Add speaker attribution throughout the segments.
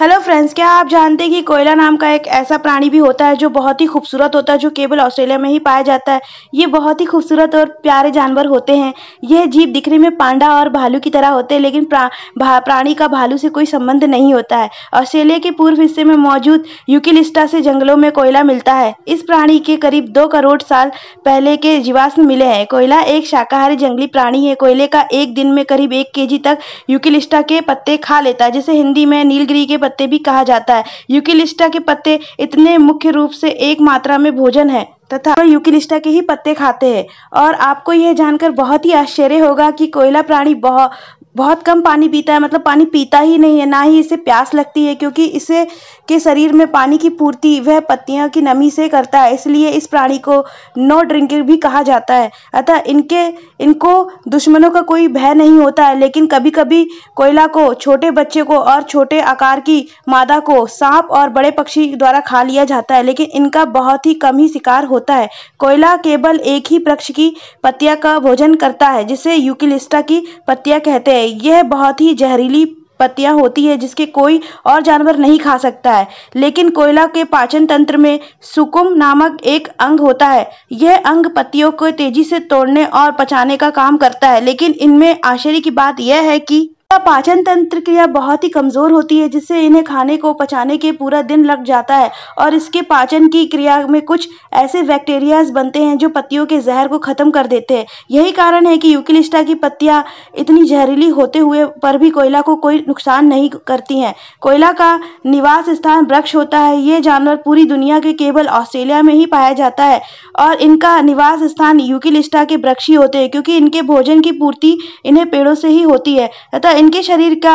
Speaker 1: hello friends क्या आप जानते हैं कि कोयला नाम का एक ऐसा प्राणी भी होता है जो बहुत ही खूबसूरत होता है जो केवल ऑस्ट्रेलिया में ही पाया जाता है ये बहुत ही खूबसूरत और प्यारे जानवर होते हैं यह जीव दिखने में पांडा और भालू की तरह होते हैं लेकिन प्रा, प्राणी का भालू से कोई संबंध नहीं होता है ऑस्ट्रेलिया के पूर्व हिस्से में मौजूद यूकिलिस्टा से जंगलों में कोयला मिलता है इस प्राणी के करीब दो करोड़ साल पहले के जीवाश्म मिले हैं कोयला एक शाकाहारी जंगली प्राणी है कोयले का एक दिन में करीब एक के तक यूकिलिस्टा के पत्ते खा लेता है जिसे हिंदी में नीलगिरी के पत्ते भी कहा जाता है यूकिलिस्टा के पत्ते इतने मुख्य रूप से एक मात्रा में भोजन है तथा यूकिलिस्टा के ही पत्ते खाते हैं और आपको यह जानकर बहुत ही आश्चर्य होगा कि कोयला प्राणी बहुत बहुत कम पानी पीता है मतलब पानी पीता ही नहीं है ना ही इसे प्यास लगती है क्योंकि इसे के शरीर में पानी की पूर्ति वह पत्तियों की नमी से करता है इसलिए इस प्राणी को नो ड्रिंकर भी कहा जाता है अतः इनके इनको दुश्मनों का कोई भय नहीं होता है लेकिन कभी कभी कोयला को छोटे बच्चे को और छोटे आकार की मादा को सांप और बड़े पक्षी द्वारा खा लिया जाता है लेकिन इनका बहुत ही कम ही शिकार होता है कोयला केवल एक ही वृक्ष की पत्तिया का भोजन करता है जिसे यूकिलिस्टा की पत्तियाँ कहते हैं यह बहुत ही जहरीली पत्तियां होती है जिसके कोई और जानवर नहीं खा सकता है लेकिन कोयला के पाचन तंत्र में सुकुम नामक एक अंग होता है यह अंग पत्तियों को तेजी से तोड़ने और पचाने का काम करता है लेकिन इनमें आश्चर्य की बात यह है कि पाचन तंत्र क्रिया बहुत ही कमज़ोर होती है जिससे इन्हें खाने को पचाने के पूरा दिन लग जाता है और इसके पाचन की क्रिया में कुछ ऐसे बैक्टीरियाज बनते हैं जो पत्तियों के जहर को ख़त्म कर देते हैं यही कारण है कि यूकिलिस्टा की पत्तियां इतनी जहरीली होते हुए पर भी कोयला को कोई नुकसान नहीं करती हैं कोयला का निवास स्थान वृक्ष होता है ये जानवर पूरी दुनिया के केवल ऑस्ट्रेलिया में ही पाया जाता है और इनका निवास स्थान यूकिलिस्टा के वृक्ष ही होते हैं क्योंकि इनके भोजन की पूर्ति इन्हें पेड़ों से ही होती है तथा इनके शरीर का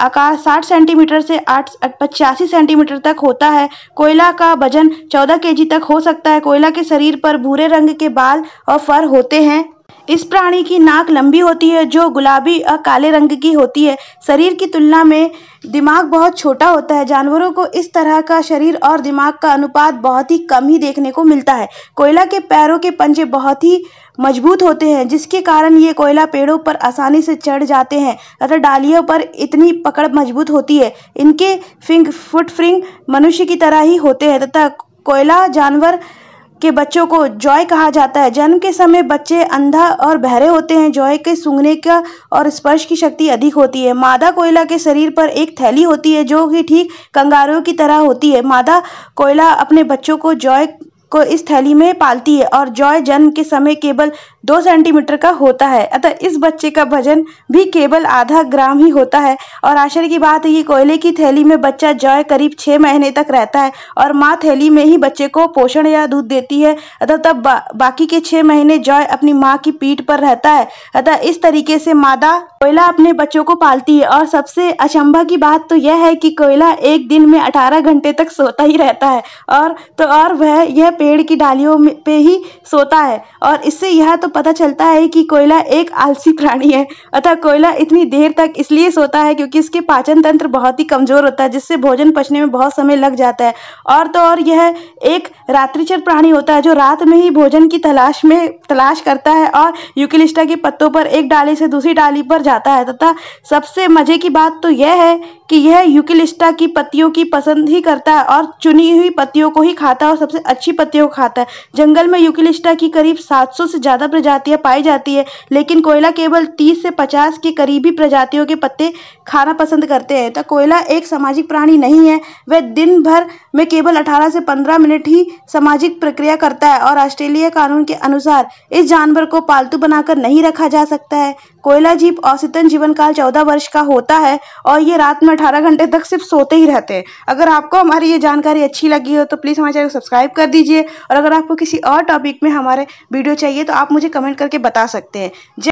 Speaker 1: आकार 60 सेंटीमीटर से आठ पचासी सेंटीमीटर तक होता है कोयला का वजन 14 केजी तक हो सकता है कोयला के शरीर पर भूरे रंग के बाल और फर होते हैं इस प्राणी की नाक लंबी होती है जो गुलाबी और काले रंग की होती है शरीर की तुलना में दिमाग बहुत छोटा होता है जानवरों को इस तरह का शरीर और दिमाग का अनुपात बहुत ही कम ही देखने को मिलता है कोयला के पैरों के पंजे बहुत ही मजबूत होते हैं जिसके कारण ये कोयला पेड़ों पर आसानी से चढ़ जाते हैं तथा डालियों पर इतनी पकड़ मजबूत होती है इनके फिंग फुटफ्रिंग मनुष्य की तरह ही होते हैं तथा कोयला जानवर के बच्चों को जॉय कहा जाता है जन्म के समय बच्चे अंधा और बहरे होते हैं जॉय के सूंघने का और स्पर्श की शक्ति अधिक होती है मादा कोयला के शरीर पर एक थैली होती है जो कि ठीक कंगारों की तरह होती है मादा कोयला अपने बच्चों को जॉय को इस थैली में पालती है और जॉय जन्म के समय केवल दो सेंटीमीटर का होता है अतः इस बच्चे का वजन भी केवल आधा ग्राम ही होता है और आश्चर्य की बात है कि कोयले की थैली में बच्चा जॉय करीब छः महीने तक रहता है और माँ थैली में ही बच्चे को पोषण या दूध देती है अतः तब बा, बाकी के छः महीने जॉय अपनी माँ की पीठ पर रहता है अतः इस तरीके से मादा कोयला अपने बच्चों को पालती है और सबसे अचंभा की बात तो यह है कि कोयला एक दिन में अठारह घंटे तक सोता ही रहता है और तो और वह यह पेड़ की डालियों पे ही सोता है और इससे यह तो पता चलता है कि कोयला एक आलसी प्राणी है अतः कोयला इतनी देर तक इसलिए सोता है क्योंकि इसके पाचन तंत्र बहुत ही कमज़ोर होता है जिससे भोजन पचने में बहुत समय लग जाता है और तो और यह एक रात्रिचर प्राणी होता है जो रात में ही भोजन की तलाश में तलाश करता है और यूकिलिस्टा के पत्तों पर एक डाली से दूसरी डाली पर जाता है तथा सबसे मज़े की बात तो यह है कि यह यूकिलिस्टा की पत्तियों की पसंद ही करता है और चुनी हुई पत्तियों को ही खाता है और सबसे अच्छी पत्ती पत्तियों को खाता है जंगल में यूकिलिस्टा की करीब 700 से ज़्यादा प्रजातियां पाई जाती है लेकिन कोयला केवल 30 से 50 के करीबी प्रजातियों के पत्ते खाना पसंद करते हैं तो कोयला एक सामाजिक प्राणी नहीं है वह दिन भर में केवल अठारह से पंद्रह मिनट ही सामाजिक प्रक्रिया करता है और ऑस्ट्रेलिया कानून के अनुसार इस जानवर को पालतू बनाकर नहीं रखा जा सकता है कोयला जीप औसतन जीवन काल चौदह वर्ष का होता है और ये रात में अठारह घंटे तक सिर्फ सोते ही रहते हैं अगर आपको हमारी ये जानकारी अच्छी लगी हो तो प्लीज़ हमारे चैनल को सब्सक्राइब कर दीजिए और अगर आपको किसी और टॉपिक में हमारे वीडियो चाहिए तो आप मुझे कमेंट करके बता सकते हैं